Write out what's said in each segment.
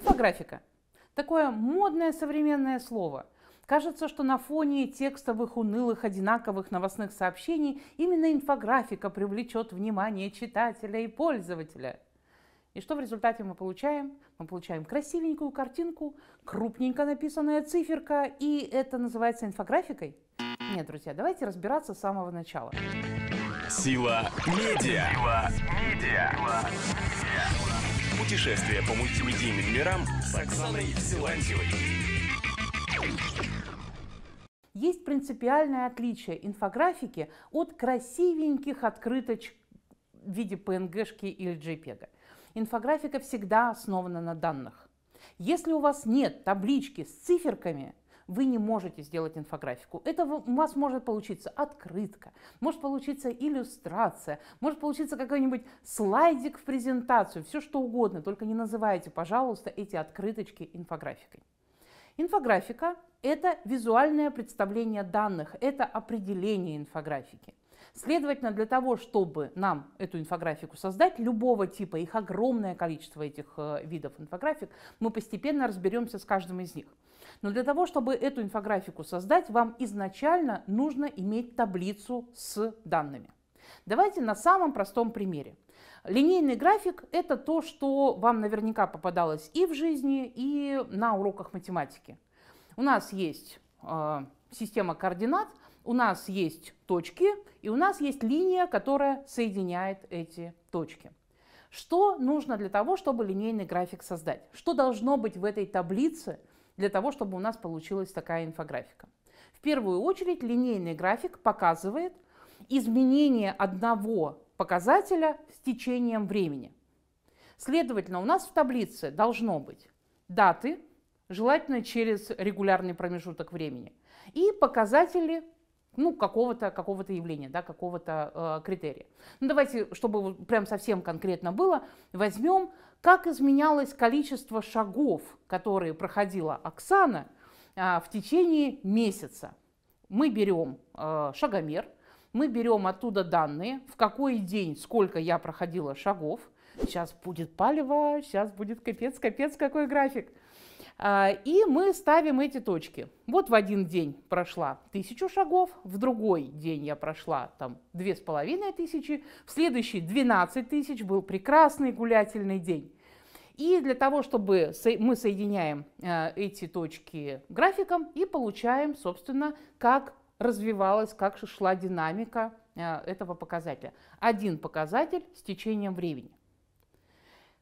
Инфографика. Такое модное современное слово. Кажется, что на фоне текстовых, унылых, одинаковых новостных сообщений именно инфографика привлечет внимание читателя и пользователя. И что в результате мы получаем? Мы получаем красивенькую картинку, крупненько написанная циферка, и это называется инфографикой? Нет, друзья, давайте разбираться с самого начала. Сила медиа. Сила медиа. Путешествие по мультимедийным мирам с Оксаной Силантьевой. Есть принципиальное отличие инфографики от красивеньких открыточ в виде PNG-шки или JPEG. Инфографика всегда основана на данных. Если у вас нет таблички с циферками – вы не можете сделать инфографику. Это у вас может получиться открытка, может получиться иллюстрация, может получиться какой-нибудь слайдик в презентацию, все что угодно, только не называйте, пожалуйста, эти открыточки инфографикой. Инфографика – это визуальное представление данных, это определение инфографики. Следовательно, для того, чтобы нам эту инфографику создать, любого типа, их огромное количество этих э, видов инфографик, мы постепенно разберемся с каждым из них. Но для того, чтобы эту инфографику создать, вам изначально нужно иметь таблицу с данными. Давайте на самом простом примере. Линейный график – это то, что вам наверняка попадалось и в жизни, и на уроках математики. У нас есть э, система координат, у нас есть точки, и у нас есть линия, которая соединяет эти точки. Что нужно для того, чтобы линейный график создать? Что должно быть в этой таблице – для того, чтобы у нас получилась такая инфографика. В первую очередь линейный график показывает изменение одного показателя с течением времени. Следовательно, у нас в таблице должно быть даты, желательно через регулярный промежуток времени, и показатели ну, какого-то какого явления, да, какого-то э, критерия. Ну, давайте, чтобы прям совсем конкретно было, возьмем, как изменялось количество шагов, которые проходила Оксана э, в течение месяца. Мы берем э, шагомер, мы берем оттуда данные, в какой день, сколько я проходила шагов. Сейчас будет палево, сейчас будет капец, капец, какой график. А, и мы ставим эти точки. Вот в один день прошла тысячу шагов, в другой день я прошла там две с половиной тысячи, в следующий 12 тысяч был прекрасный гулятельный день. И для того, чтобы мы соединяем э, эти точки графиком и получаем, собственно, как развивалась, как шла динамика э, этого показателя. Один показатель с течением времени.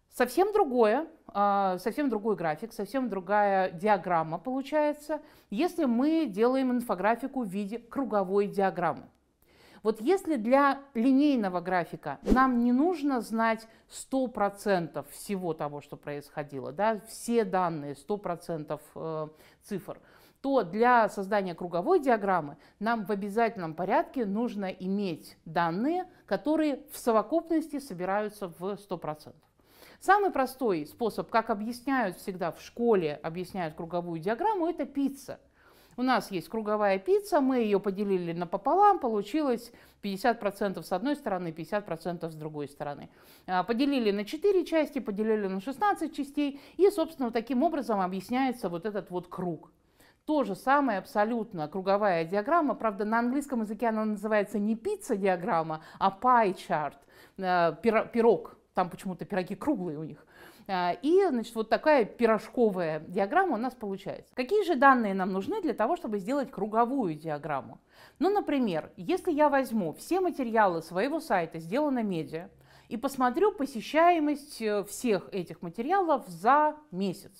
Совсем другое а, совсем другой график, совсем другая диаграмма получается, если мы делаем инфографику в виде круговой диаграммы. Вот если для линейного графика нам не нужно знать 100% всего того, что происходило, да, все данные, 100% э, цифр, то для создания круговой диаграммы нам в обязательном порядке нужно иметь данные, которые в совокупности собираются в 100%. Самый простой способ, как объясняют всегда в школе, объясняют круговую диаграмму, это пицца. У нас есть круговая пицца, мы ее поделили пополам, получилось 50% с одной стороны, 50% с другой стороны. А, поделили на 4 части, поделили на 16 частей, и, собственно, таким образом объясняется вот этот вот круг. То же самое абсолютно круговая диаграмма, правда, на английском языке она называется не пицца-диаграмма, а pie chart, э, пирог, там почему-то пироги круглые у них. А, и, значит, вот такая пирожковая диаграмма у нас получается. Какие же данные нам нужны для того, чтобы сделать круговую диаграмму? Ну, например, если я возьму все материалы своего сайта, сделано медиа, и посмотрю посещаемость э, всех этих материалов за месяц.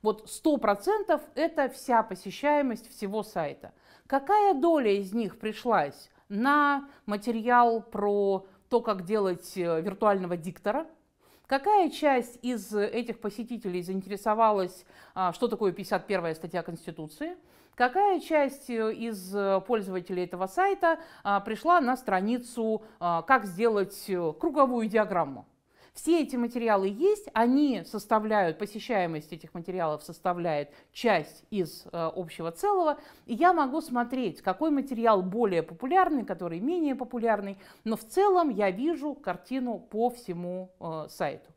Вот 100% это вся посещаемость всего сайта. Какая доля из них пришлась на материал про то, как делать э, виртуального диктора, Какая часть из этих посетителей заинтересовалась, а, что такое 51-я статья Конституции? Какая часть э, из э, пользователей этого сайта а, пришла на страницу а, «Как сделать круговую диаграмму»? Все эти материалы есть, они составляют, посещаемость этих материалов составляет часть из э, общего целого, и я могу смотреть, какой материал более популярный, который менее популярный, но в целом я вижу картину по всему э, сайту.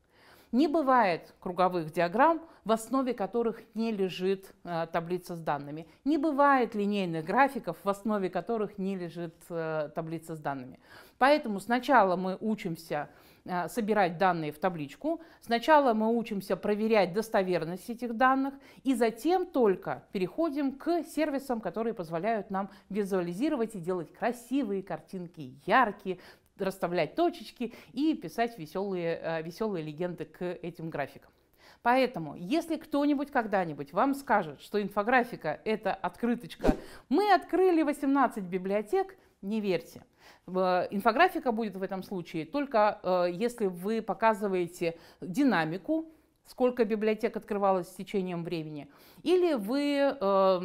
Не бывает круговых диаграмм, в основе которых не лежит э, таблица с данными. Не бывает линейных графиков, в основе которых не лежит э, таблица с данными. Поэтому сначала мы учимся э, собирать данные в табличку. Сначала мы учимся проверять достоверность этих данных и затем только переходим к сервисам, которые позволяют нам визуализировать и делать красивые картинки, яркие, расставлять точечки и писать веселые, э, веселые легенды к этим графикам. Поэтому, если кто-нибудь когда-нибудь вам скажет, что инфографика – это открыточка, мы открыли 18 библиотек, не верьте. Э, инфографика будет в этом случае только э, если вы показываете динамику, сколько библиотек открывалось с течением времени. Или вы э,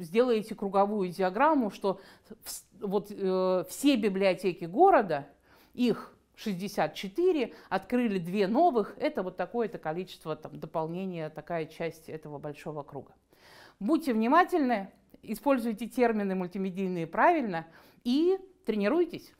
сделаете круговую диаграмму, что в, вот, э, все библиотеки города, их 64, открыли две новых, это вот такое-то количество там, дополнения, такая часть этого большого круга. Будьте внимательны, используйте термины мультимедийные правильно и тренируйтесь.